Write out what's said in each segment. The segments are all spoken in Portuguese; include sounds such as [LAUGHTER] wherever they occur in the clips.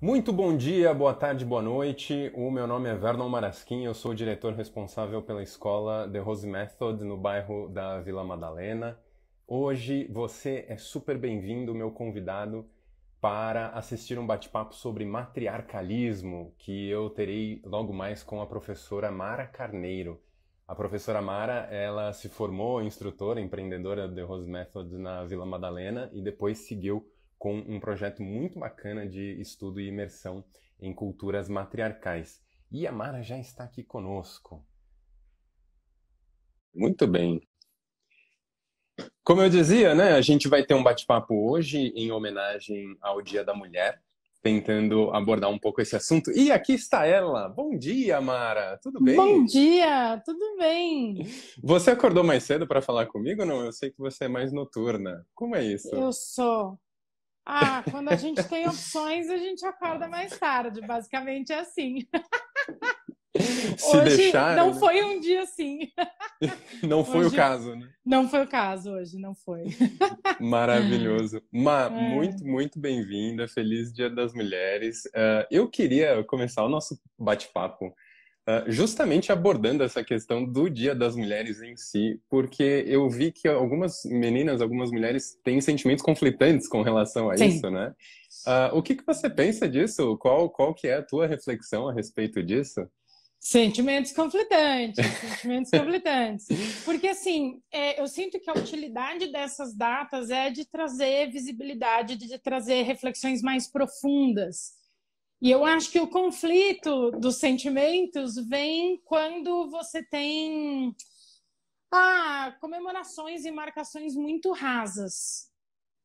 Muito bom dia, boa tarde, boa noite. O meu nome é Vernon Marasquim, eu sou o diretor responsável pela escola The Rose Method no bairro da Vila Madalena. Hoje você é super bem-vindo, meu convidado, para assistir um bate-papo sobre matriarcalismo que eu terei logo mais com a professora Mara Carneiro. A professora Mara, ela se formou instrutora, empreendedora The Rose Method na Vila Madalena e depois seguiu com um projeto muito bacana de estudo e imersão em culturas matriarcais. E a Mara já está aqui conosco. Muito bem. Como eu dizia, né, a gente vai ter um bate-papo hoje em homenagem ao Dia da Mulher, tentando abordar um pouco esse assunto. E aqui está ela. Bom dia, Mara. Tudo bem? Bom dia, tudo bem. Você acordou mais cedo para falar comigo? Não, eu sei que você é mais noturna. Como é isso? Eu sou. Ah, quando a gente tem opções, a gente acorda mais tarde. Basicamente é assim. [LAUGHS] Se hoje deixar, não né? foi um dia assim. [LAUGHS] Não foi hoje, o caso, né? Não foi o caso hoje, não foi. [LAUGHS] Maravilhoso. Ma, é. muito, muito bem-vinda. Feliz Dia das Mulheres. Uh, eu queria começar o nosso bate-papo ah, justamente abordando essa questão do Dia das Mulheres em si, porque eu vi que algumas meninas, algumas mulheres têm sentimentos conflitantes com relação a Sim. isso, né? Uh, o que, que você pensa disso? Qual, qual que é a tua reflexão a respeito disso? Sentimentos conflitantes, sentimentos conflitantes. Porque, assim, é, eu sinto que a utilidade dessas datas é de trazer visibilidade, de trazer reflexões mais profundas e eu acho que o conflito dos sentimentos vem quando você tem ah, comemorações e marcações muito rasas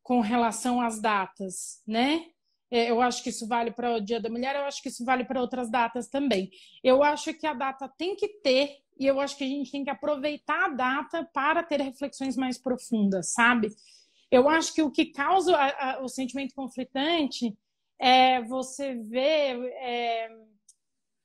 com relação às datas, né? É, eu acho que isso vale para o Dia da Mulher, eu acho que isso vale para outras datas também. Eu acho que a data tem que ter, e eu acho que a gente tem que aproveitar a data para ter reflexões mais profundas, sabe? Eu acho que o que causa o sentimento conflitante é, você vê é,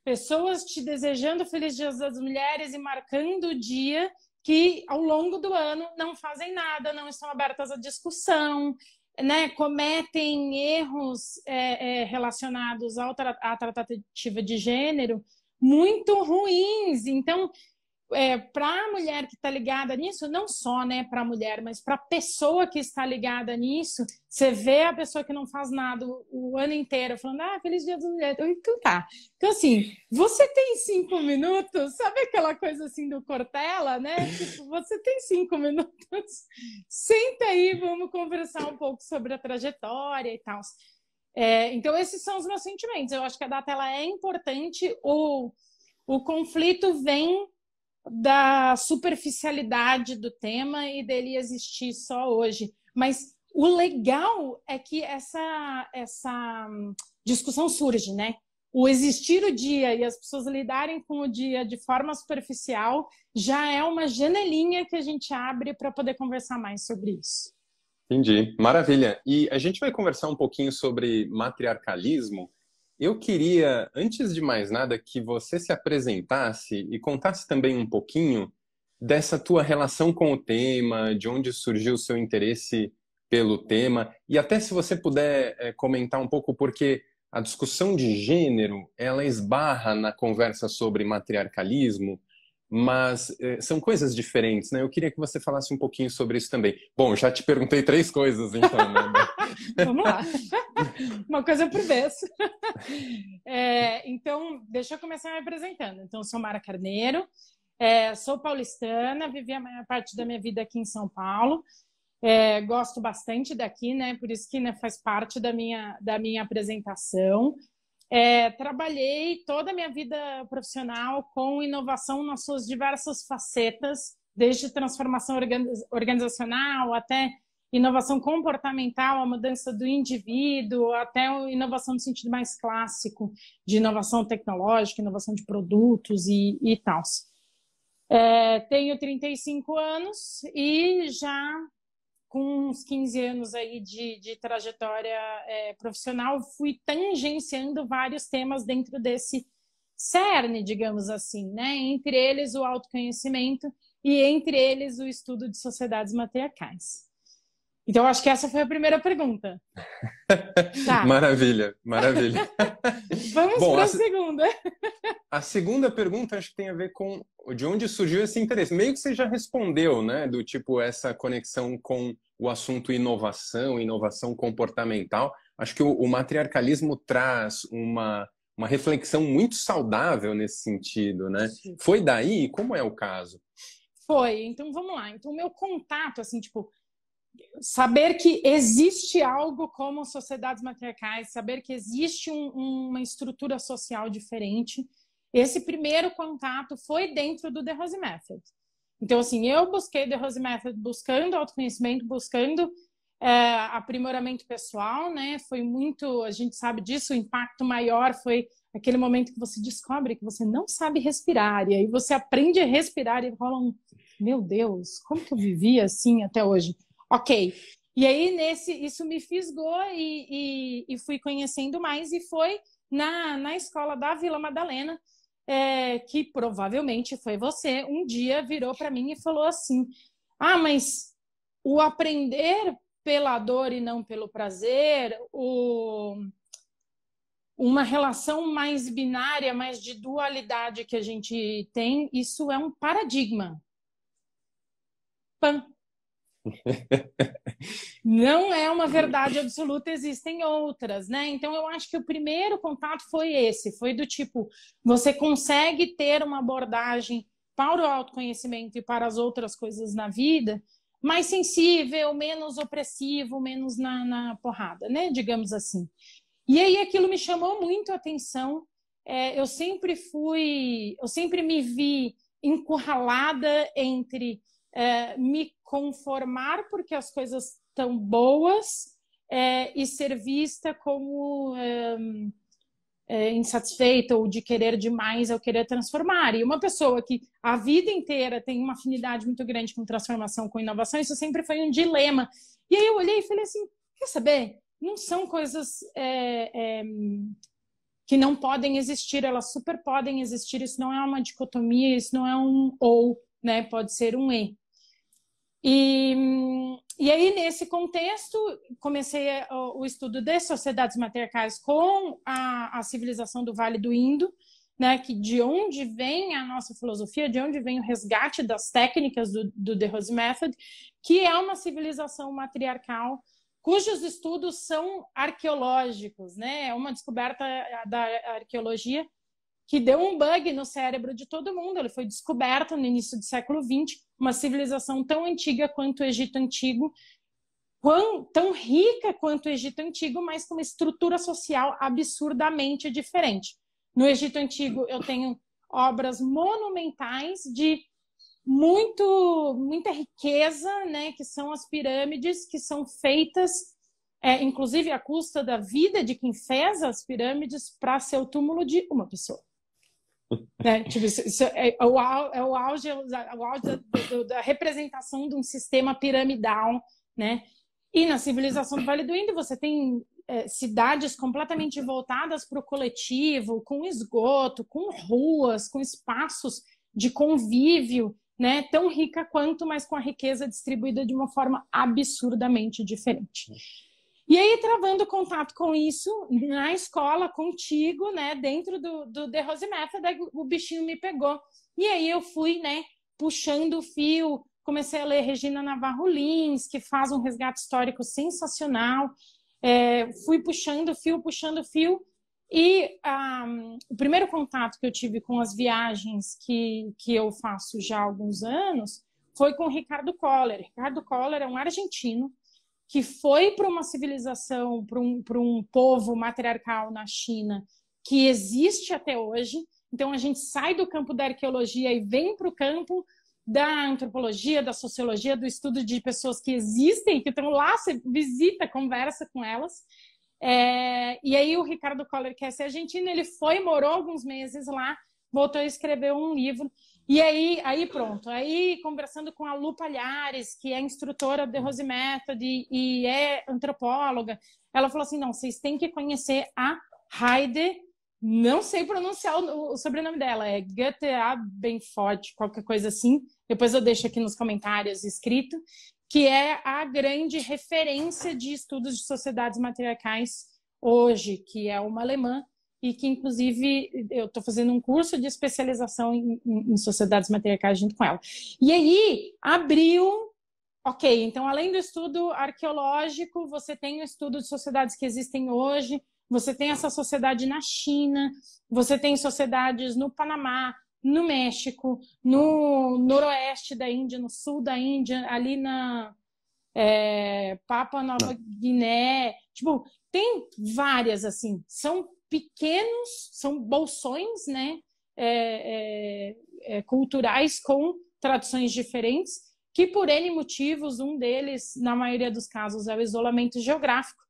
pessoas te desejando Feliz Dia das Mulheres e marcando o dia que ao longo do ano não fazem nada, não estão abertas à discussão, né, cometem erros é, é, relacionados à tratativa de gênero muito ruins. Então, é, para a mulher que está ligada nisso, não só né, para a mulher, mas para a pessoa que está ligada nisso, você vê a pessoa que não faz nada o, o ano inteiro falando, ah, feliz dia das mulheres, então, então tá. Então, assim, você tem cinco minutos, sabe aquela coisa assim do Cortella, né? Tipo, você tem cinco minutos, [LAUGHS] senta aí, vamos conversar um pouco sobre a trajetória e tal. É, então, esses são os meus sentimentos. Eu acho que a data ela é importante, ou o conflito vem da superficialidade do tema e dele existir só hoje. Mas o legal é que essa, essa hum, discussão surge, né? O existir o dia e as pessoas lidarem com o dia de forma superficial já é uma janelinha que a gente abre para poder conversar mais sobre isso. Entendi, maravilha. E a gente vai conversar um pouquinho sobre matriarcalismo. Eu queria, antes de mais nada, que você se apresentasse e contasse também um pouquinho dessa tua relação com o tema, de onde surgiu o seu interesse pelo tema, e até se você puder é, comentar um pouco, porque a discussão de gênero ela esbarra na conversa sobre matriarcalismo, mas eh, são coisas diferentes, né? Eu queria que você falasse um pouquinho sobre isso também. Bom, já te perguntei três coisas, então, né? [LAUGHS] Vamos lá. Uma coisa por vez. [LAUGHS] É, então, deixa eu começar me apresentando. Então, sou Mara Carneiro, é, sou paulistana, vivi a maior parte da minha vida aqui em São Paulo. É, gosto bastante daqui, né? Por isso que né, faz parte da minha, da minha apresentação. É, trabalhei toda a minha vida profissional com inovação nas suas diversas facetas, desde transformação organizacional até inovação comportamental, a mudança do indivíduo, até inovação no sentido mais clássico, de inovação tecnológica, inovação de produtos e, e tal. É, tenho 35 anos e já com uns 15 anos aí de, de trajetória é, profissional, fui tangenciando vários temas dentro desse cerne, digamos assim, né? Entre eles o autoconhecimento e entre eles o estudo de sociedades matriarcais. Então, acho que essa foi a primeira pergunta. [LAUGHS] Tá. maravilha, maravilha. [LAUGHS] Vamos para a segunda. [LAUGHS] a segunda pergunta acho que tem a ver com de onde surgiu esse interesse. Meio que você já respondeu, né? Do tipo, essa conexão com o assunto inovação, inovação comportamental. Acho que o, o matriarcalismo traz uma, uma reflexão muito saudável nesse sentido, né? Sim. Foi daí? Como é o caso? Foi. Então, vamos lá. Então, meu contato, assim, tipo, saber que existe algo como sociedades matriarcais, saber que existe um, uma estrutura social diferente. Esse primeiro contato foi dentro do The Rose Method. Então, assim, eu busquei The Rose Method buscando autoconhecimento, buscando é, aprimoramento pessoal, né? Foi muito, a gente sabe disso, o impacto maior foi aquele momento que você descobre que você não sabe respirar, e aí você aprende a respirar e rola um, meu Deus, como que eu vivi assim até hoje? ok. E aí, nesse, isso me fisgou e, e, e fui conhecendo mais, e foi na, na escola da Vila Madalena, é, que provavelmente foi você, um dia virou para mim e falou assim: Ah, mas o aprender pela dor e não pelo prazer, o... uma relação mais binária, mais de dualidade que a gente tem, isso é um paradigma. Pan. Não é uma hum. verdade absoluta, existem outras, né? Então eu acho que o primeiro contato foi esse, foi do tipo, você consegue ter uma abordagem para o autoconhecimento e para as outras coisas na vida mais sensível, menos opressivo, menos na, na porrada, né? Digamos assim. E aí aquilo me chamou muito a atenção. É, eu sempre fui, eu sempre me vi encurralada entre é, me conformar porque as coisas estão boas é, e ser vista como hum, é, insatisfeita ou de querer demais ou querer transformar. E uma pessoa que a vida inteira tem uma afinidade muito grande com transformação, com inovação, isso sempre foi um dilema. E aí eu olhei e falei assim: quer saber? Não são coisas é, é, que não podem existir, elas super podem existir. Isso não é uma dicotomia, isso não é um ou, né? Pode ser um e. E, e aí, nesse contexto, comecei eh, o, estudo das sociedades matriarcais com a, a civilização do Vale do Indo, né, que de onde vem a nossa filosofia, de onde vem o resgate das técnicas do, do The Rose Method, que é uma civilização matriarcal cujos estudos são arqueológicos, né? É uma descoberta eh, da arqueologia que deu um bug no cérebro de todo mundo. Ele foi descoberto no início do século XX, uma civilização tão antiga quanto o Egito Antigo, quão, tão rica quanto o Egito Antigo, mas com uma estrutura social absurdamente diferente. No Egito Antigo, eu tenho obras monumentais de muito, muita riqueza, né, que são as pirâmides, que são feitas é, inclusive à custa da vida de quem fez as pirâmides para ser o túmulo de uma pessoa. Né? Tipo, isso, isso é, é, o, é o auge, o auge da, da, representação de um sistema piramidal, né? E na civilização do Vale do Indo você tem é, cidades completamente voltadas para o coletivo, com esgoto, com ruas, com espaços de convívio, né? Tão rica quanto, mas com a riqueza distribuída de uma forma absurdamente diferente. E aí, travando contato com isso, na escola, contigo, né, dentro do, do The Rose Method, o bichinho me pegou. E aí eu fui, né, puxando o fio, comecei a ler Regina Navarro Lins, que faz um resgate histórico sensacional. É, fui puxando o fio, puxando o fio. E um, ah, o primeiro contato que eu tive com as viagens que, que eu faço já há alguns anos foi com o Ricardo Coller. Ricardo Coller é um argentino que foi para uma civilização, para um, um povo matriarcal na China, que existe até hoje. Então, a gente sai do campo da arqueologia e vem para o campo da antropologia, da sociologia, do estudo de pessoas que existem, que estão lá, você visita, conversa com elas. É, e aí o Ricardo Coller, que é argentino, ele foi, morou alguns meses lá, voltou a escrever um livro e aí, aí pronto, aí conversando com a Lu Palhares, que é instrutora de Rose Method e é antropóloga, ela falou assim, não, vocês têm que conhecer a Heide, não sei pronunciar o, o sobrenome dela, é bem forte, qualquer coisa assim, depois eu deixo aqui nos comentários escrito, que é a grande referência de estudos de sociedades matriarcais hoje, que é uma alemã e que, inclusive, eu estou fazendo um curso de especialização em, em, sociedades matriarcais junto com ela. E aí, abriu Ok, então além do estudo arqueológico, você tem o estudo de sociedades que existem hoje, você tem essa sociedade na China, você tem sociedades no Panamá, no México, no noroeste da Índia, no sul da Índia, ali na é, Papua Nova Guiné. Tipo, tem várias, assim, são pequenos, são bolsões, né? É, é, é, culturais com tradições diferentes, que por N motivos, um deles, na maioria dos casos, é o isolamento geográfico,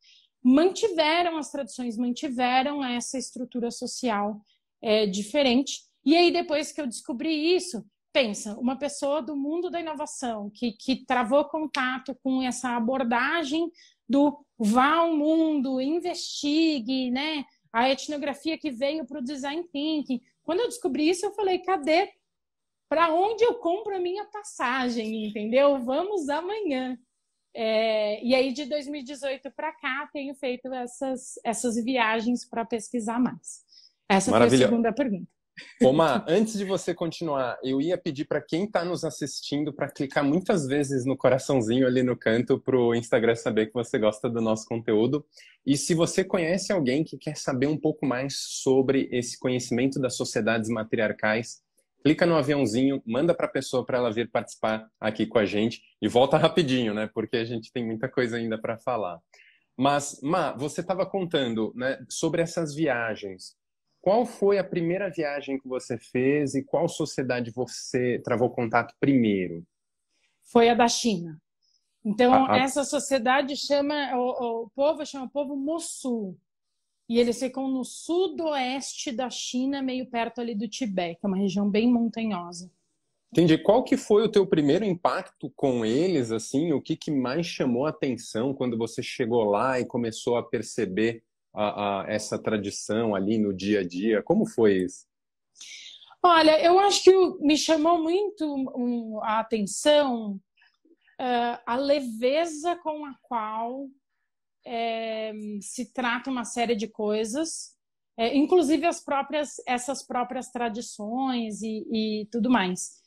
mantiveram as tradições, mantiveram essa estrutura social é, diferente. E aí, depois que eu descobri isso, pensa, uma pessoa do mundo da inovação, que, que travou contato com essa abordagem do vá ao mundo, investigue, né? a etnografia que veio para o design thinking. Quando eu descobri isso, eu falei, cadê? Para onde eu compro a minha passagem, entendeu? Vamos amanhã. É, e aí, de 2018 para cá, tenho feito essas, essas viagens para pesquisar mais. Essa Maravilha. foi a segunda pergunta. Omar, antes de você continuar, eu ia pedir para quem está nos assistindo para clicar muitas vezes no coraçãozinho ali no canto para o Instagram saber que você gosta do nosso conteúdo. E se você conhece alguém que quer saber um pouco mais sobre esse conhecimento das sociedades matriarcais, clica no aviãozinho, manda para a pessoa para ela vir participar aqui com a gente e volta rapidinho, né? Porque a gente tem muita coisa ainda para falar. Mas, Ma, você estava contando né, sobre essas viagens. Qual foi a primeira viagem que você fez e qual sociedade você travou contato primeiro? Foi a da China. Então, essa sociedade chama, o, o povo chama o povo Mossul. E eles ficam no sudoeste da China, meio perto ali do Tibete, que é uma região bem montanhosa. Entendi. Qual que foi o teu primeiro impacto com eles, assim? O que, que mais chamou a atenção quando você chegou lá e começou a perceber a, a essa tradição ali no dia a dia? Como foi isso? Olha, eu acho que me chamou muito a atenção eh, a leveza com a qual eh, se trata uma série de coisas, eh, inclusive as próprias essas próprias tradições e, e tudo mais.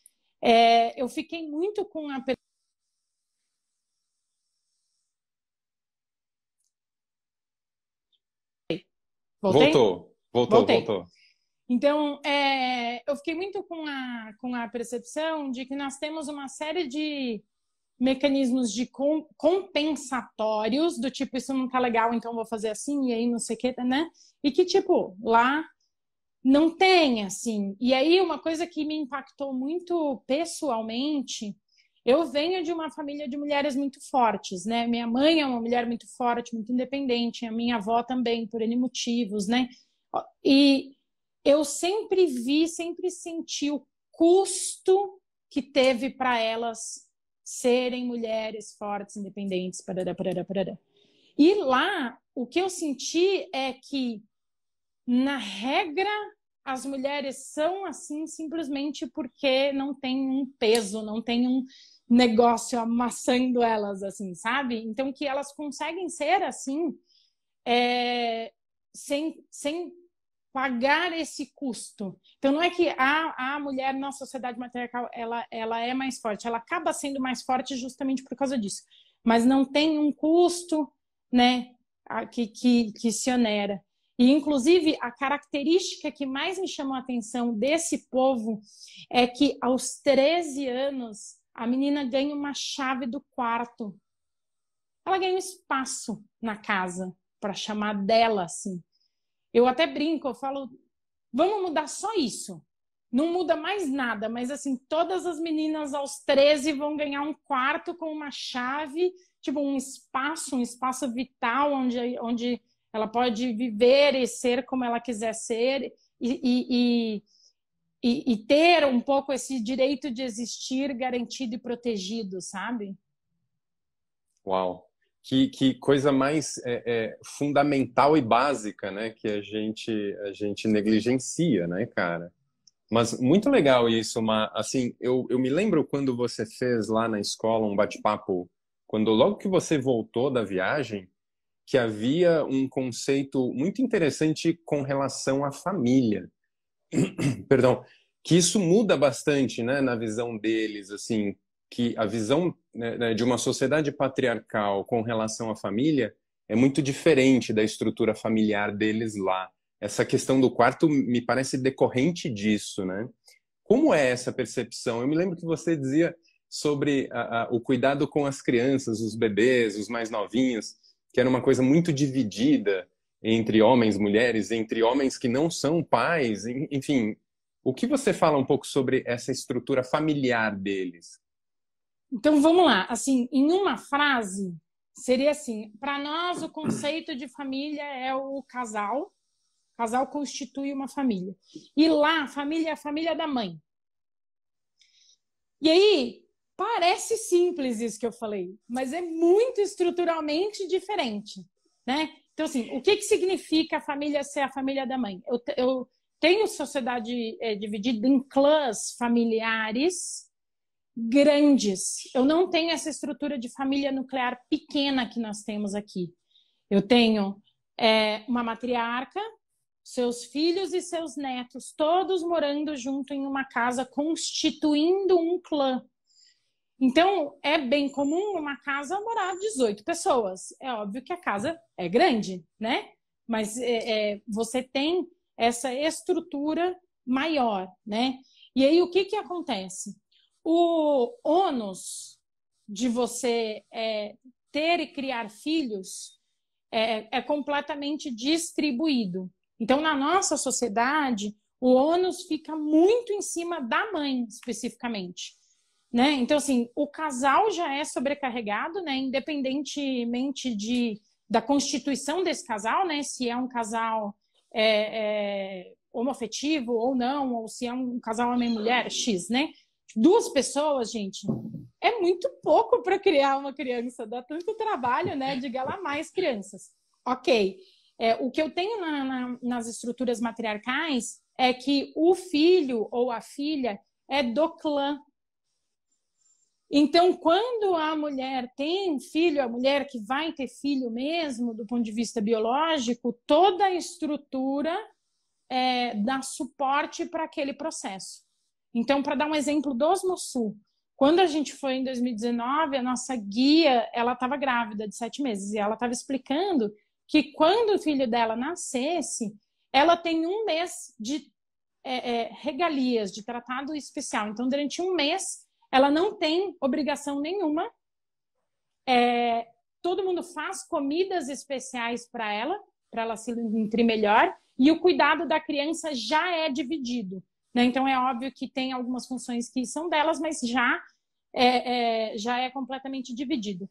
eu fiquei muito com a Voltei? Voltou, voltou, Voltei. voltou. Então, é, eu fiquei muito com a, com a percepção de que nós temos uma série de mecanismos de com, compensatórios, do tipo, isso não tá legal, então vou fazer assim, e aí não sei o que, né? E que, tipo, lá não tem, assim. E aí, uma coisa que me impactou muito pessoalmente eu venho de uma família de mulheres muito fortes, né? Minha mãe é uma mulher muito forte, muito independente, a minha avó também, por N motivos, né? E eu sempre vi, sempre senti o custo que teve para elas serem mulheres fortes, independentes, parará, parará, parará. E lá, o que eu senti é que, na regra as mulheres são assim simplesmente porque não tem um peso, não tem um negócio amassando elas, assim, sabe? Então que elas conseguem ser assim é, sem, sem pagar esse custo. Então não é que a, a mulher na sociedade matriarcal ela, ela é mais forte, ela acaba sendo mais forte justamente por causa disso. Mas não tem um custo, né, que, que, que se onera. E, inclusive, a característica que mais me chamou a atenção desse povo é que, aos 13 anos, a menina ganha uma chave do quarto. Ela ganha um espaço na casa para chamar dela, assim. Eu até brinco, eu falo, vamos mudar só isso. Não muda mais nada, mas assim, todas as meninas aos 13 vão ganhar um quarto com uma chave, tipo um espaço, um espaço vital onde, onde ela pode viver e ser como ela quiser ser e, e, e, e ter um pouco esse direito de existir garantido e protegido, sabe? Uau! Que, que coisa mais é, é, fundamental e básica, né? Que a gente, a gente negligencia, né, cara? Mas muito legal isso, Ma. Assim, eu, eu me lembro quando você fez lá na escola um bate-papo, quando logo que você voltou da viagem, que havia um conceito muito interessante com relação à família. [CLEARS THROAT] Perdão, que isso muda bastante, né, na visão deles, assim, que a visão né, né, de uma sociedade patriarcal com relação à família é muito diferente da estrutura familiar deles lá. Essa questão do quarto me parece decorrente disso, né? Como é essa percepção? Eu me lembro que você dizia sobre a, a, o cuidado com as crianças, os bebês, os mais novinhos que era uma coisa muito dividida entre homens, mulheres, entre homens que não são pais, enfim. O que você fala um pouco sobre essa estrutura familiar deles? Então vamos lá, assim, em uma frase seria assim: para nós o conceito de família é o casal, o casal constitui uma família. E lá, família é a família da mãe. E aí, Parece simples isso que eu falei, mas é muito estruturalmente diferente, né? Então, assim, o que, que significa a família ser a família da mãe? Eu, eu tenho sociedade é, dividida em clãs familiares grandes. Eu não tenho essa estrutura de família nuclear pequena que nós temos aqui. Eu tenho é, uma matriarca, seus filhos e seus netos, todos morando junto em uma casa, constituindo um clã. Então, é bem comum uma casa morar 18 pessoas. É óbvio que a casa é grande, né? Mas é, é, você tem essa estrutura maior, né? E aí, o que, que acontece? O ônus de você é, ter e criar filhos é, é, completamente distribuído. Então, na nossa sociedade, o ônus fica muito em cima da mãe, especificamente. Né? Então, assim, o casal já é sobrecarregado, né? independentemente de, da constituição desse casal, né? se é um casal é, é, homofetivo ou não, ou se é um casal homem-mulher, X, né? Duas pessoas, gente, é muito pouco para criar uma criança, dá tanto trabalho, né? Diga lá mais crianças. Ok. É, o que eu tenho na, na, nas estruturas matriarcais é que o filho ou a filha é do clã, então, quando a mulher tem filho, a mulher que vai ter filho mesmo, do ponto de vista biológico, toda a estrutura é, dá suporte para aquele processo. Então, para dar um exemplo dos Sul, quando a gente foi em 2019, a nossa guia, ela estava grávida de sete meses e ela estava explicando que quando o filho dela nascesse, ela tem um mês de é, é, regalias, de tratado especial. Então, durante um mês, ela não tem obrigação nenhuma. É, todo mundo faz comidas especiais para ela, para ela se nutrir melhor, e o cuidado da criança já é dividido. Né? Então, é óbvio que tem algumas funções que são delas, mas já é, é, já é completamente dividido.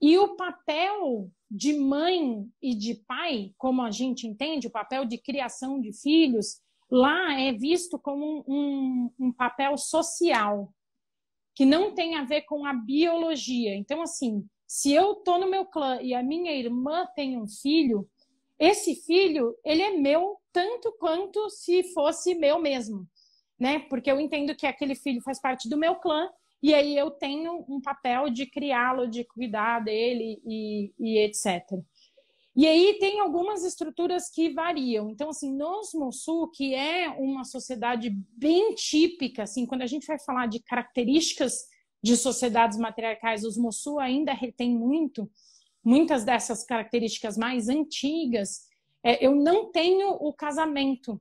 E o papel de mãe e de pai, como a gente entende, o papel de criação de filhos, lá é visto como um, um, um papel social que não tem a ver com a biologia. Então, assim, se eu tô no meu clã e a minha irmã tem um filho, esse filho, ele é meu tanto quanto se fosse meu mesmo, né? Porque eu entendo que aquele filho faz parte do meu clã e aí eu tenho um papel de criá-lo, de cuidar dele e, e etc. E aí tem algumas estruturas que variam. Então, assim, nos Mossul, que é uma sociedade bem típica, assim, quando a gente vai falar de características de sociedades matriarcais, os Mossul ainda retém muito, muitas dessas características mais antigas. É, eu não tenho o casamento.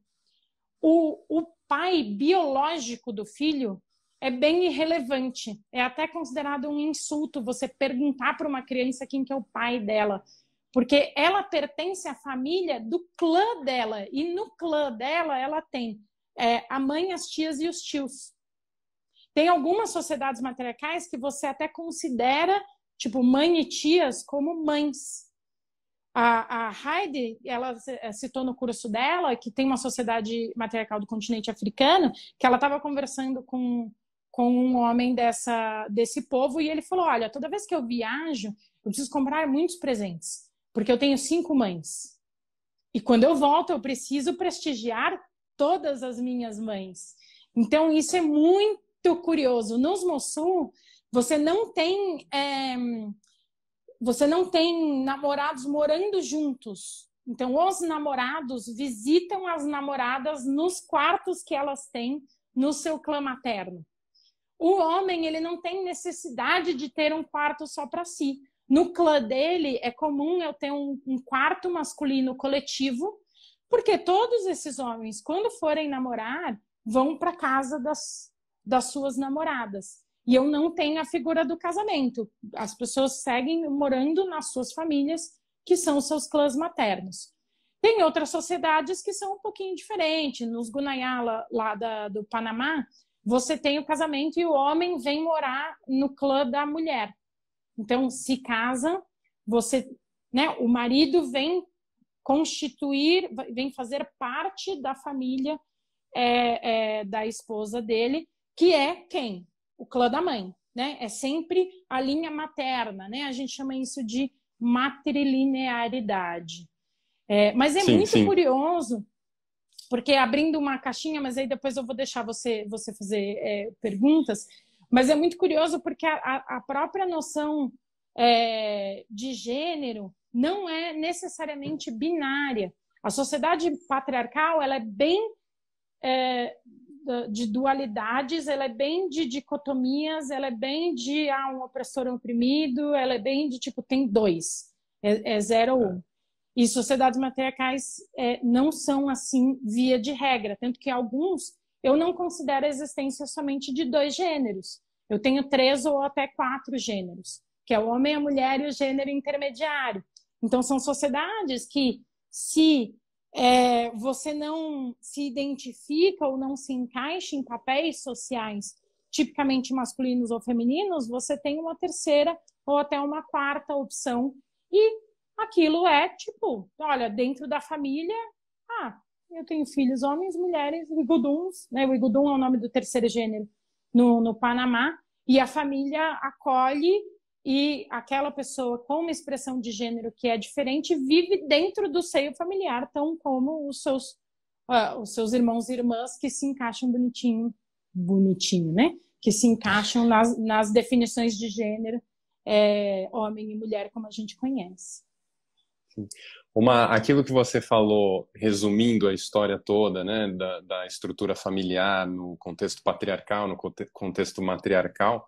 O, o pai biológico do filho é bem irrelevante. É até considerado um insulto você perguntar para uma criança quem que é o pai dela porque ela pertence à família do clã dela, e no clã dela ela tem é, a mãe, as tias e os tios. Tem algumas sociedades matriarcais que você até considera, tipo, mãe e tias como mães. A, a Heidi, ela é, citou no curso dela que tem uma sociedade matriarcal do continente africano, que ela estava conversando com, com um homem dessa, desse povo e ele falou: Olha, toda vez que eu viajo, eu preciso comprar muitos presentes porque eu tenho cinco mães. E quando eu volto, eu preciso prestigiar todas as minhas mães. Então, isso é muito curioso. Nos Mossul, você não tem. É, você não tem namorados morando juntos. Então, os namorados visitam as namoradas nos quartos que elas têm no seu clã materno. O homem, ele não tem necessidade de ter um quarto só para si. No clã dele, é comum eu ter um, um quarto masculino coletivo, porque todos esses homens, quando forem namorar, vão para casa das, das suas namoradas. E eu não tenho a figura do casamento. As pessoas seguem morando nas suas famílias, que são seus clãs maternos. Tem outras sociedades que são um pouquinho diferentes. Nos Gunayala, lá da, do Panamá, você tem o casamento e o homem vem morar no clã da mulher. Então, se casa, você, né, o marido vem constituir, vem fazer parte da família é, é, da esposa dele, que é quem? O clã da mãe, né? É sempre a linha materna, né? A gente chama isso de matrilinearidade. É, mas é sim, muito sim. curioso, porque abrindo uma caixinha, mas aí depois eu vou deixar você, você fazer é, perguntas. Mas é muito curioso porque a, a própria noção é, de gênero não é necessariamente binária. A sociedade patriarcal ela é bem é, de dualidades, ela é bem de dicotomias, ela é bem de ah, um opressor um oprimido, ela é bem de tipo tem dois, é, é zero ou um. E sociedades matriarcais é, não são assim via de regra, tanto que alguns eu não considero a existência somente de dois gêneros. Eu tenho três ou até quatro gêneros, que é o homem, a mulher e o gênero intermediário. Então, são sociedades que, se é, você não se identifica ou não se encaixa em papéis sociais tipicamente masculinos ou femininos, você tem uma terceira ou até uma quarta opção. E aquilo é tipo, olha, dentro da família, ah, eu tenho filhos homens, mulheres, iguduns, né? O igudum é o nome do terceiro gênero no, no Panamá, e a família acolhe e aquela pessoa com uma expressão de gênero que é diferente vive dentro do seio familiar, tão como os seus, uh, os seus irmãos e irmãs que se encaixam bonitinho, bonitinho, né? Que se encaixam nas, nas definições de gênero, é, homem e mulher, como a gente conhece. Uma, aquilo que você falou, resumindo a história toda, né, da, da estrutura familiar no contexto patriarcal, no conte contexto matriarcal,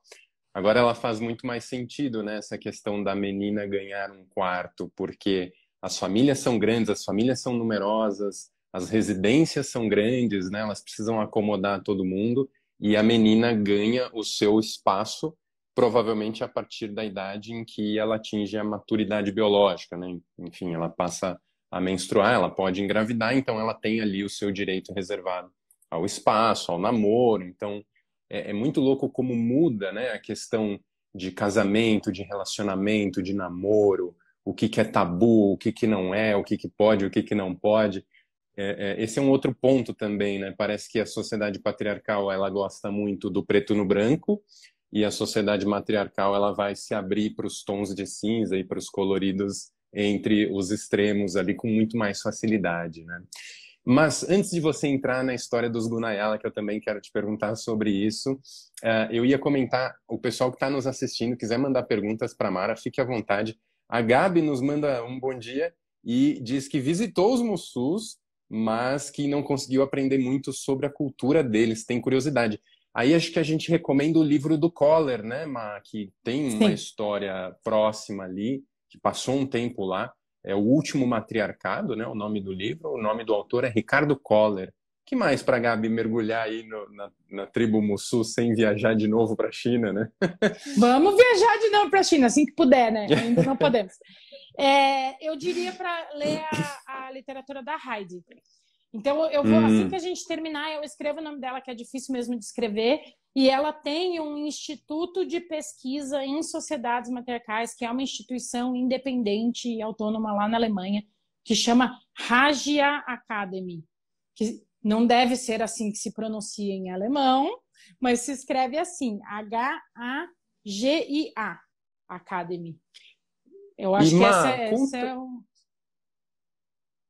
agora ela faz muito mais sentido, né, essa questão da menina ganhar um quarto, porque as famílias são grandes, as famílias são numerosas, as residências são grandes, né, elas precisam acomodar todo mundo, e a menina ganha o seu espaço provavelmente a partir da idade em que ela atinge a maturidade biológica, né? Enfim, ela passa a menstruar, ela pode engravidar, então ela tem ali o seu direito reservado ao espaço, ao namoro. Então, é, é muito louco como muda, né? A questão de casamento, de relacionamento, de namoro, o que, que é tabu, o que, que não é, o que, que pode, o que, que não pode. É, é, esse é um outro ponto também, né? Parece que a sociedade patriarcal ela gosta muito do preto no branco e a sociedade matriarcal ela vai se abrir para os tons de cinza e para os coloridos entre os extremos ali com muito mais facilidade, né? Mas antes de você entrar na história dos Gunayala, que eu também quero te perguntar sobre isso, eh, eu ia comentar, o pessoal que está nos assistindo, quiser mandar perguntas para Mara, fique à vontade. A Gabi nos manda um bom dia e diz que visitou os Mussus, mas que não conseguiu aprender muito sobre a cultura deles, tem curiosidade. Aí acho que a gente recomenda o livro do Coller, né, Ma, que tem Sim. uma história próxima ali, que passou um tempo lá. É o último matriarcado, né? O nome do livro. O nome do autor é Ricardo Coller. Que mais para Gabi mergulhar aí no, na, na, tribo Mussu sem viajar de novo para a China, né? [LAUGHS] Vamos viajar de novo para a China assim que puder, né? Ainda não podemos. [LAUGHS] É, eu diria para ler a, a literatura da Heidi. Então eu vou, assim hum. assim que a gente terminar, eu escrevo o nome dela, que é difícil mesmo de escrever, e ela tem um instituto de pesquisa em sociedades matriarcais, que é uma instituição independente e autônoma lá na Alemanha, que chama Hagia Academy, que não deve ser assim que se pronuncia em alemão, mas se escreve assim, H-A-G-I-A Academy. Eu acho que essa, essa é, é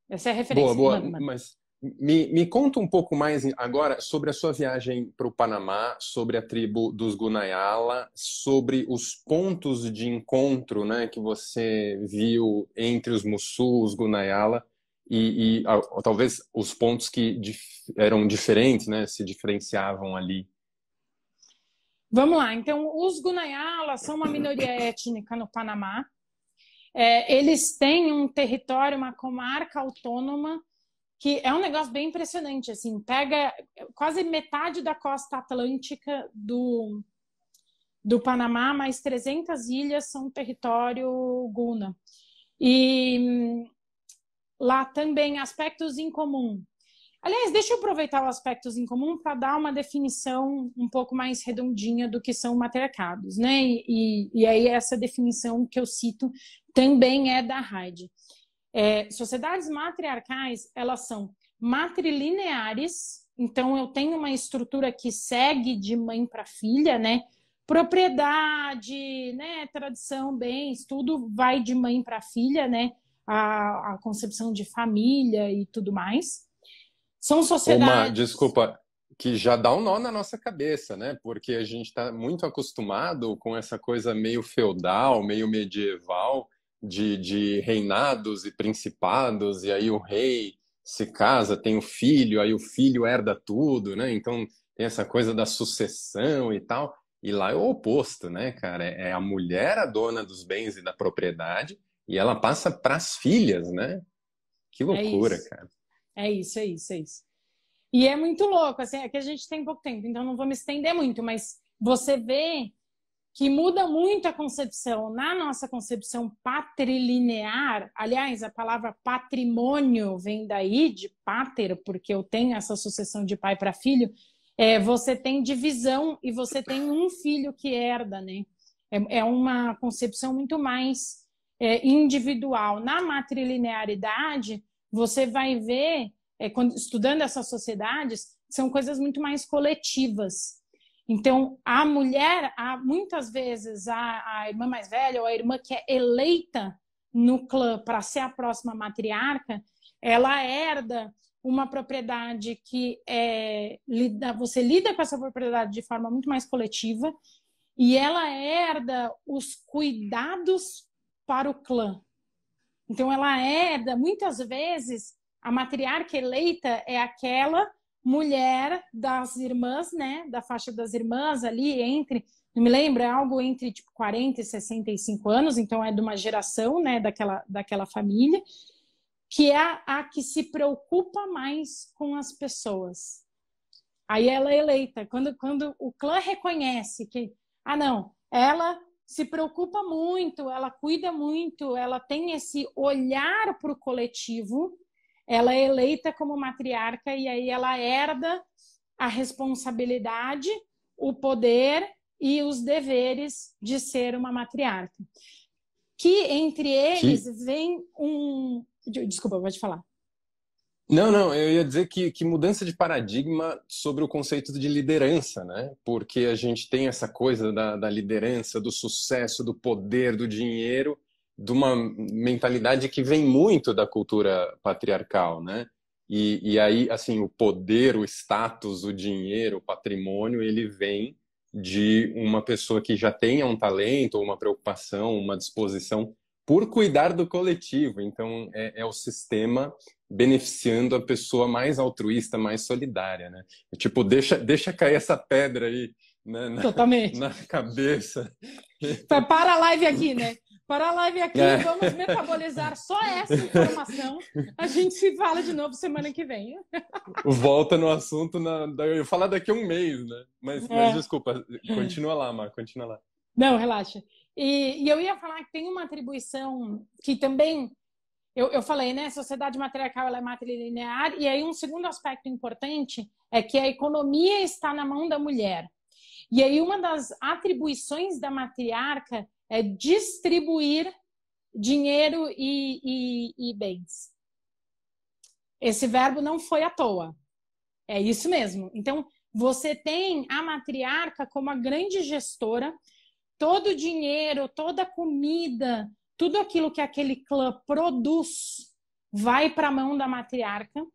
Essa é a referência. Boa, boa. Mano, mano. Mas me, me, conta um pouco mais agora sobre a sua viagem para o Panamá, sobre a tribo dos Gunayala, sobre os pontos de encontro né, que você viu entre os Mussu, os Gunayala, e, e talvez os pontos que dif eram diferentes, né, se diferenciavam ali. Vamos lá, então, os Gunayala são uma minoria étnica no Panamá. É, eles têm um território, uma comarca autônoma que é um negócio bem impressionante, assim, pega quase metade da costa atlântica do, do Panamá, mais 300 ilhas são território Guna. E lá também aspectos em comum. Aliás, deixa eu aproveitar os aspectos em comum para dar uma definição um pouco mais redondinha do que são matriarcados, né? E, e, e aí essa definição que eu cito também é da Hyde. É, sociedades matriarcais, elas são matrilineares, então eu tenho uma estrutura que segue de mãe para filha, né? Propriedade, né? Tradição, bens, tudo vai de mãe para filha, né? A, a, concepção de família e tudo mais. São sociedades. Uma, desculpa, que já dá um nó na nossa cabeça, né? Porque a gente está muito acostumado com essa coisa meio feudal, meio medieval, de, de reinados e principados, e aí o rei se casa, tem o um filho, aí o filho herda tudo, né? Então tem essa coisa da sucessão e tal. E lá é o oposto, né, cara? É a mulher a dona dos bens e da propriedade e ela passa para as filhas, né? Que é loucura, é cara. É isso, é isso, é isso. E é muito louco, assim, é que a gente tem pouco tempo, então não vou me estender muito, mas você vê que muda muito a concepção. Na nossa concepção patrilinear, aliás, a palavra patrimônio vem daí de pater, porque eu tenho essa sucessão de pai para filho, é, você tem divisão e você tem um filho que herda, né? É, é uma concepção muito mais é, individual. Na matrilinearidade, você vai ver, é, quando, estudando essas sociedades, são coisas muito mais coletivas então, a mulher, a, muitas vezes, a, a irmã mais velha ou a irmã que é eleita no clã para ser a próxima matriarca, ela herda uma propriedade que é, lida, você lida com essa propriedade de forma muito mais coletiva e ela herda os cuidados para o clã. Então, ela herda, muitas vezes, a matriarca eleita é aquela mulher das irmãs, né? Da faixa das irmãs ali, entre, não me lembro, é algo entre tipo 40 e 65 anos, então é de uma geração, né, daquela, daquela família, que é a, a que se preocupa mais com as pessoas. Aí ela é eleita. Quando, quando o clã reconhece que, ah, não, ela se preocupa muito, ela cuida muito, ela tem esse olhar para o coletivo ela é eleita como matriarca e aí ela herda a responsabilidade, o poder e os deveres de ser uma matriarca. Que entre eles Sim. vem um. Desculpa, pode falar. Não, não, eu ia dizer que, que mudança de paradigma sobre o conceito de liderança, né? Porque a gente tem essa coisa da, da liderança, do sucesso, do poder, do dinheiro, de uma mentalidade que vem muito da cultura patriarcal, né? E, e aí, assim, o poder, o status, o dinheiro, o patrimônio, ele vem de uma pessoa que já tenha um talento, uma preocupação, uma disposição por cuidar do coletivo. Então, é, é o sistema beneficiando a pessoa mais altruísta, mais solidária, né? É tipo, deixa, deixa cair essa pedra aí na, né? na, Totalmente. na cabeça. Para a live aqui, né? para a live aqui, é. vamos metabolizar só essa informação. A gente se fala de novo semana que vem. Volta no assunto, na, eu falar daqui a um mês, né? Mas, é. mas desculpa, continua lá, Mar, continua lá. Não, relaxa. E, e, eu ia falar que tem uma atribuição que também, eu, eu falei, né? Sociedade matriarcal ela é matrilinear, e aí um segundo aspecto importante é que a economia está na mão da mulher. E aí uma das atribuições da matriarca é distribuir dinheiro e, e, e bens. Esse verbo não foi à toa. É isso mesmo. Então, você tem a matriarca como a grande gestora. Todo o dinheiro, toda a comida, tudo aquilo que aquele clã produz vai para a mão da matriarca.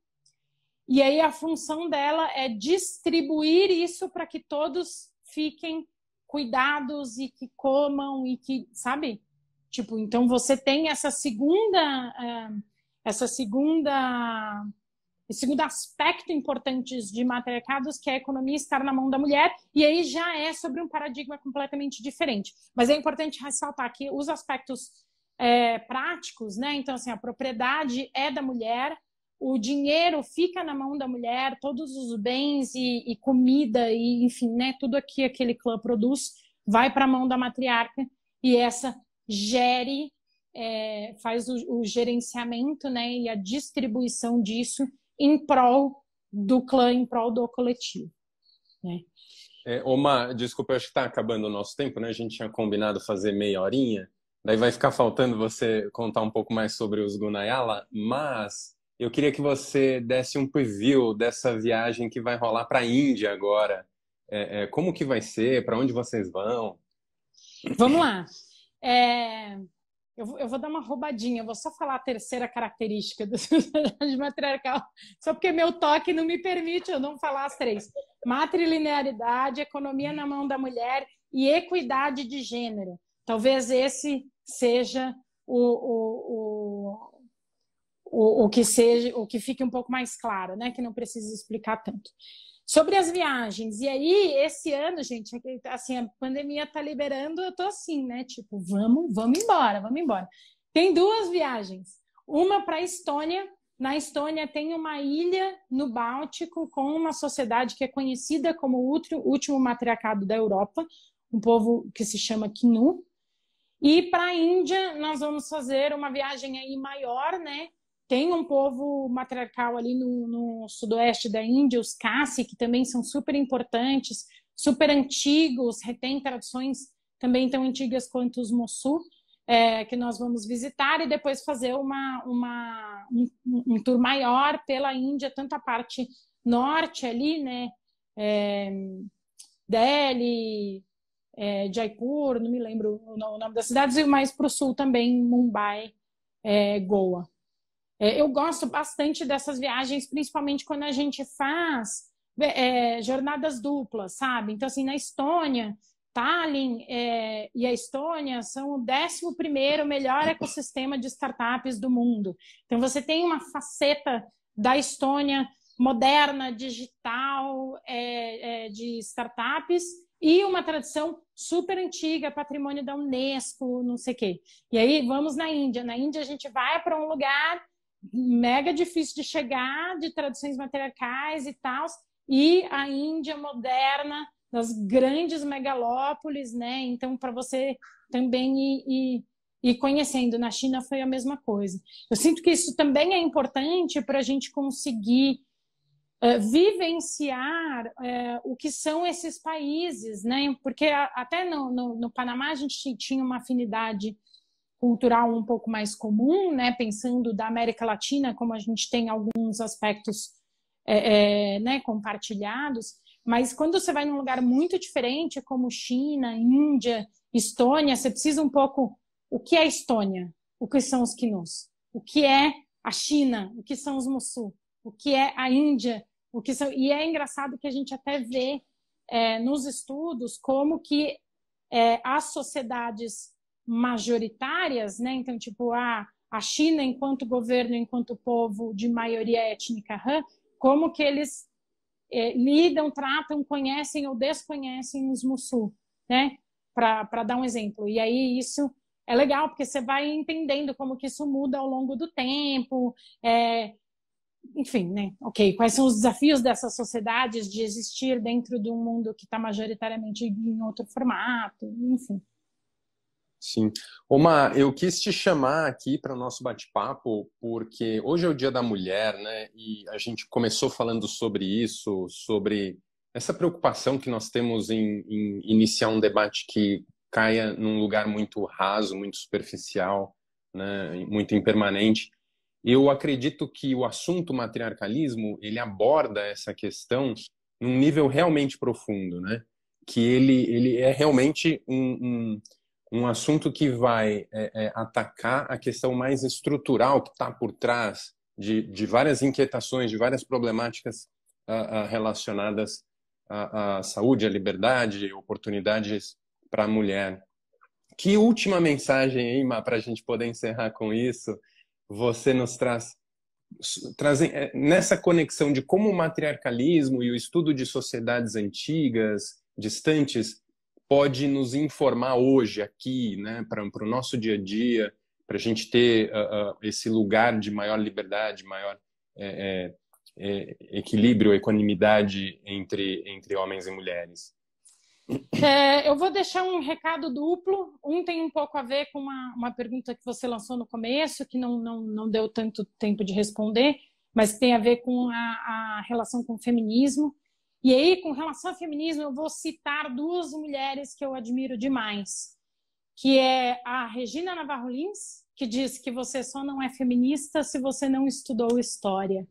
E aí a função dela é distribuir isso para que todos fiquem cuidados e que comam e que, sabe? Tipo, então você tem essa segunda, eh, essa segunda, esse segundo aspecto importante de matriarcados, que é a economia estar na mão da mulher, e aí já é sobre um paradigma completamente diferente. Mas é importante ressaltar que os aspectos é, práticos, né? Então, assim, a propriedade é da mulher, o dinheiro fica na mão da mulher, todos os bens e, e comida e enfim, né, tudo aqui aquele clã produz vai para a mão da matriarca e essa gere, é, faz o, o, gerenciamento, né, e a distribuição disso em prol do clã, em prol do coletivo, né? É, Omar, desculpa, eu acho que está acabando o nosso tempo, né? A gente tinha combinado fazer meia horinha. Daí vai ficar faltando você contar um pouco mais sobre os Gunayala, mas eu queria que você desse um preview dessa viagem que vai rolar para a Índia agora. É, é, como que vai ser? Para onde vocês vão? Vamos lá. É, eu, eu, vou dar uma roubadinha. Eu vou só falar a terceira característica do [LAUGHS] matriarcal, só porque meu toque não me permite eu não falar as três. Matrilinearidade, economia na mão da mulher e equidade de gênero. Talvez esse seja o, o, o o, o que seja, o que fique um pouco mais claro, né? Que não precisa explicar tanto. Sobre as viagens, e aí, esse ano, gente, é assim, a pandemia tá liberando, eu tô assim, né? Tipo, vamos, vamos embora, vamos embora. Tem duas viagens. Uma para a Estônia. Na Estônia tem uma ilha no Báltico com uma sociedade que é conhecida como o último matriarcado da Europa, um povo que se chama Knu. E para a Índia, nós vamos fazer uma viagem aí maior, né? Tem um povo matriarcal ali no, no sudoeste da Índia, os Kassi, que também são super importantes, super antigos, retém tradições também tão antigas quanto os Mossu, é, que nós vamos visitar e depois fazer uma, uma um, um, tour maior pela Índia, tanto a parte norte ali, né? É, Delhi, é, Jaipur, não me lembro o nome das cidades, e mais para o sul também, Mumbai, é, Goa. É, eu gosto bastante dessas viagens, principalmente quando a gente faz é, jornadas duplas, sabe? Então, assim, na Estônia, Tallinn é, e a Estônia são o 11 melhor ecossistema de startups do mundo. Então, você tem uma faceta da Estônia moderna, digital, é, é, de startups, e uma tradição super antiga, patrimônio da Unesco, não sei o quê. E aí vamos na Índia. Na Índia a gente vai para um lugar mega difícil de chegar, de tradições matriarcais e tal, e a Índia moderna, das grandes megalópolis, né? Então, para você também ir, ir, ir, conhecendo. Na China foi a mesma coisa. Eu sinto que isso também é importante para a gente conseguir eh, vivenciar eh, o que são esses países, né? Porque a, até no, no, no Panamá a gente tinha uma afinidade cultural um pouco mais comum, né? Pensando da América Latina, como a gente tem alguns aspectos é, é, né, compartilhados, mas quando você vai num lugar muito diferente, como China, Índia, Estônia, você precisa um pouco o que é Estônia, o que são os quinos, o que é a China, o que são os mussu, o que é a Índia, o que são e é engraçado que a gente até vê é, nos estudos como que é, as sociedades majoritárias, né? Então, tipo, a, a China, enquanto governo, enquanto povo de maioria étnica Han, como que eles eh, lidam, tratam, conhecem ou desconhecem os Mussu, né? Para dar um exemplo. E aí isso é legal, porque você vai entendendo como que isso muda ao longo do tempo, é, enfim, né? Ok, quais são os desafios dessas sociedades de existir dentro de um mundo que está majoritariamente em outro formato, enfim. Sim. Omar, eu quis te chamar aqui para o nosso bate-papo, porque hoje é o Dia da Mulher, né? E a gente começou falando sobre isso, sobre essa preocupação que nós temos em, em iniciar um debate que caia num lugar muito raso, muito superficial, né? muito impermanente. Eu acredito que o assunto matriarcalismo, ele aborda essa questão num nível realmente profundo, né? Que ele, ele é realmente um, um um assunto que vai é, é, atacar a questão mais estrutural que está por trás de, de, várias inquietações, de várias problemáticas uh, uh, relacionadas à, à, saúde, à liberdade, oportunidades para a mulher. Que última mensagem, Ima, para a gente poder encerrar com isso, você nos traz, traz é, nessa conexão de como o matriarcalismo e o estudo de sociedades antigas, distantes, pode nos informar hoje, aqui, né, para o nosso dia a dia, para a gente ter uh, uh, esse lugar de maior liberdade, maior é, é, é, equilíbrio, equanimidade entre, entre homens e mulheres? É, eu vou deixar um recado duplo. Um tem um pouco a ver com uma, uma pergunta que você lançou no começo, que não, não, não deu tanto tempo de responder, mas tem a ver com a, a relação com o feminismo. E aí, com relação ao feminismo, eu vou citar duas mulheres que eu admiro demais, que é a Regina Navarro Lins, que diz que você só não é feminista se você não estudou história.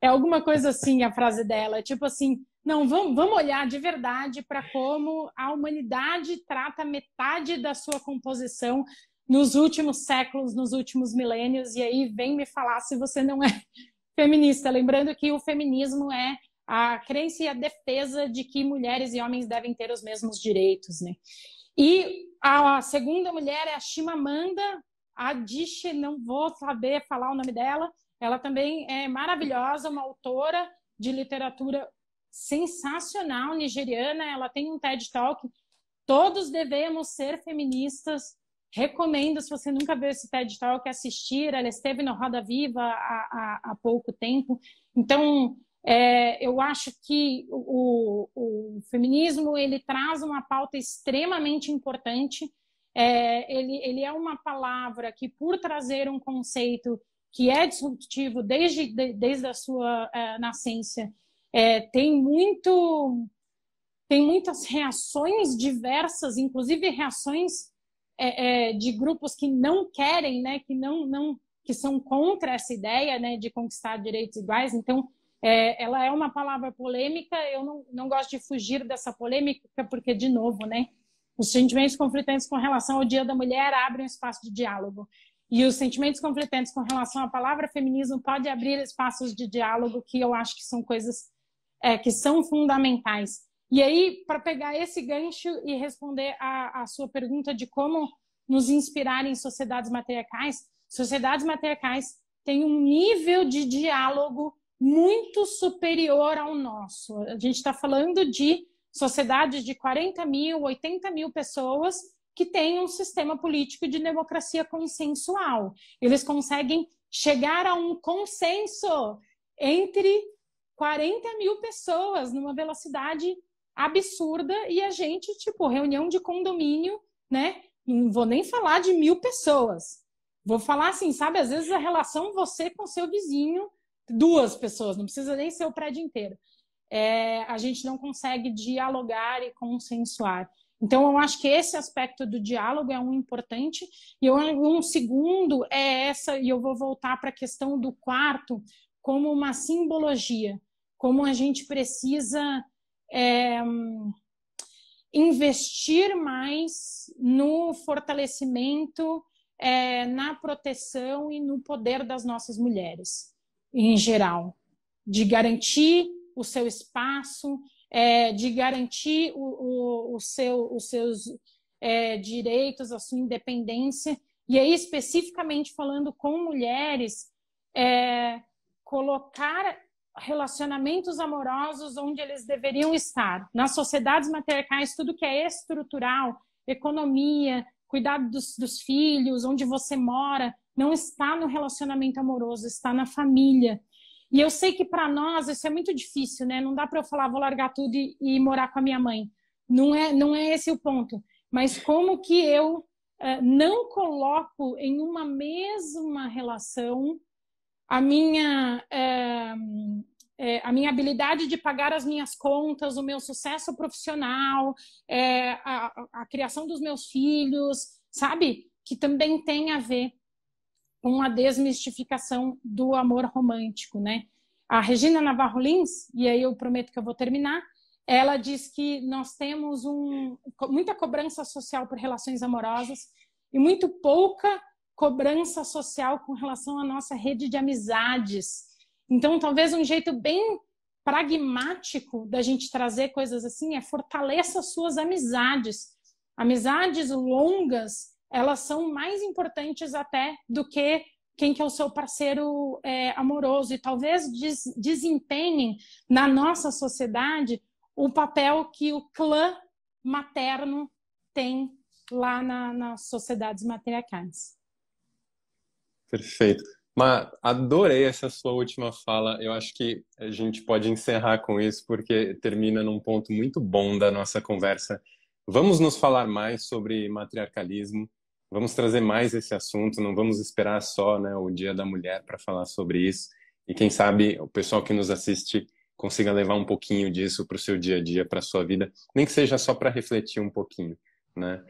É alguma coisa assim a frase dela, tipo assim, não, vamos, vamos olhar de verdade para como a humanidade trata metade da sua composição nos últimos séculos, nos últimos milênios, e aí vem me falar se você não é [LAUGHS] feminista. Lembrando que o feminismo é a crença e a defesa de que mulheres e homens devem ter os mesmos direitos, né? E a segunda mulher é a Chimamanda Adichie, não vou saber falar o nome dela. Ela também é maravilhosa, uma autora de literatura sensacional nigeriana. Ela tem um TED Talk. Todos devemos ser feministas. Recomendo, se você nunca viu esse TED Talk, assistir. Ela esteve no Roda Viva há, há, há pouco tempo. Então, é, eu acho que o, o, feminismo ele traz uma pauta extremamente importante. É, ele, ele é uma palavra que, por trazer um conceito que é disruptivo desde, de, desde a sua é, nascência, é, tem muito tem muitas reações diversas, inclusive reações é, é, de grupos que não querem, né, que não, não que são contra essa ideia né, de conquistar direitos iguais. Então, é, ela é uma palavra polêmica, eu não, não gosto de fugir dessa polêmica, porque, de novo, né? Os sentimentos conflitantes com relação ao Dia da Mulher abrem um espaço de diálogo. E os sentimentos conflitantes com relação à palavra feminismo pode abrir espaços de diálogo que eu acho que são coisas é, que são fundamentais. E aí, para pegar esse gancho e responder a, a sua pergunta de como nos inspirar em sociedades matriarcais, sociedades matriarcais têm um nível de diálogo muito superior ao nosso. A gente está falando de sociedades de 40 mil, 80 mil pessoas que têm um sistema político de democracia consensual. Eles conseguem chegar a um consenso entre 40 mil pessoas numa velocidade absurda e a gente, tipo, reunião de condomínio, né? Não vou nem falar de mil pessoas. Vou falar assim, sabe? Às vezes a relação você com seu vizinho duas pessoas, não precisa nem ser o prédio inteiro. É, a gente não consegue dialogar e consensuar. Então, eu acho que esse aspecto do diálogo é um importante. E eu, um segundo é essa, e eu vou voltar para a questão do quarto, como uma simbologia, como a gente precisa é, investir mais no fortalecimento, é, na proteção e no poder das nossas mulheres em geral, de garantir o seu espaço, é, de garantir o, o, o seu, os seus é, direitos, a sua independência, e aí especificamente falando com mulheres, é, colocar relacionamentos amorosos onde eles deveriam estar. Nas sociedades matriarcais, tudo que é estrutural, economia, cuidado dos, dos filhos, onde você mora, não está no relacionamento amoroso, está na família. E eu sei que para nós isso é muito difícil, né? Não dá para eu falar, vou largar tudo e, e, morar com a minha mãe. Não é, não é esse o ponto. Mas como que eu uh, não coloco em uma mesma relação a minha, uh, a minha habilidade de pagar as minhas contas, o meu sucesso profissional, a, a criação dos meus filhos, sabe? Que também tem a ver com a desmistificação do amor romântico, né? A Regina Navarro Lins, e aí eu prometo que eu vou terminar, ela diz que nós temos um, muita cobrança social por relações amorosas e muito pouca cobrança social com relação à nossa rede de amizades. Então, talvez um jeito bem pragmático da gente trazer coisas assim é fortaleça suas amizades. Amizades longas elas são mais importantes até do que quem que é o seu parceiro é, amoroso e talvez des, desempenhem na nossa sociedade o papel que o clã materno tem lá na, nas sociedades matriarcais. Perfeito. Mas adorei essa sua última fala. Eu acho que a gente pode encerrar com isso, porque termina num ponto muito bom da nossa conversa. Vamos nos falar mais sobre matriarcalismo, vamos trazer mais esse assunto, não vamos esperar só né, o Dia da Mulher para falar sobre isso. E quem sabe o pessoal que nos assiste consiga levar um pouquinho disso para o seu dia a dia, para a sua vida, nem que seja só para refletir um pouquinho, né?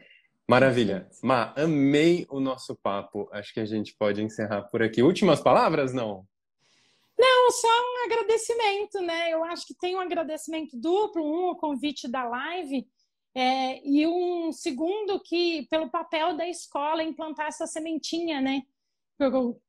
Maravilha. Ma, amei o nosso papo. Acho que a gente pode encerrar por aqui. Últimas palavras, não? Não, só um agradecimento, né? Eu acho que tem um agradecimento duplo, um, o convite da live, é, e um segundo que, pelo papel da escola, implantar essa sementinha, né?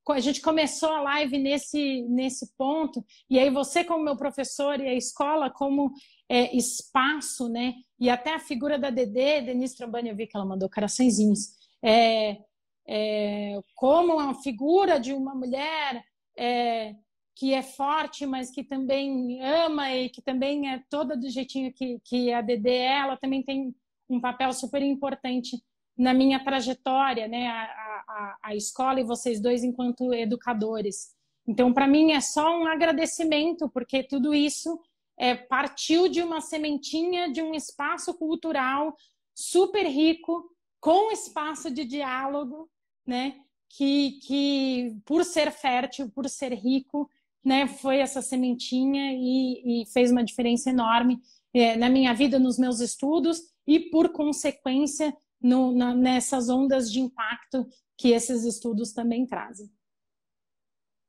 A gente começou a live nesse, nesse ponto, e aí você, como meu professor, e a escola como é, espaço, né? E até a figura da DD Denise Trabani eu vi que ela mandou coraçõezinhos, é, é, como a figura de uma mulher é, que é forte, mas que também ama e que também é toda do jeitinho que, que a Dedê é, ela também tem um papel super importante na minha trajetória, né? A, a, a escola e vocês dois enquanto educadores. Então, para mim, é só um agradecimento, porque tudo isso é, partiu de uma sementinha, de um espaço cultural super rico, com espaço de diálogo, né? Que, que por ser fértil, por ser rico, né, foi essa sementinha e, e fez uma diferença enorme é, na minha vida, nos meus estudos e, por consequência, no, na, nessas ondas de impacto que esses estudos também trazem.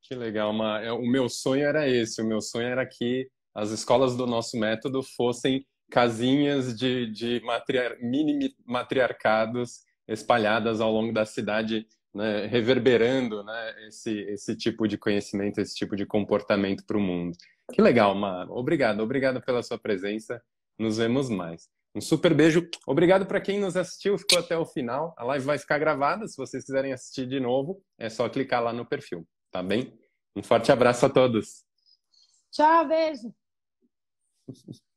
Que legal, é, O meu sonho era esse. O meu sonho era que as escolas do nosso método fossem casinhas de, de matriar, mini matriarcados espalhadas ao longo da cidade né, reverberando né, esse, esse tipo de conhecimento, esse tipo de comportamento para o mundo. Que legal, Mara. Obrigado, obrigado pela sua presença. Nos vemos mais. Um super beijo. Obrigado para quem nos assistiu, ficou até o final. A live vai ficar gravada. Se vocês quiserem assistir de novo, é só clicar lá no perfil, tá bem? Um forte abraço a todos. Tchau, beijo. [LAUGHS]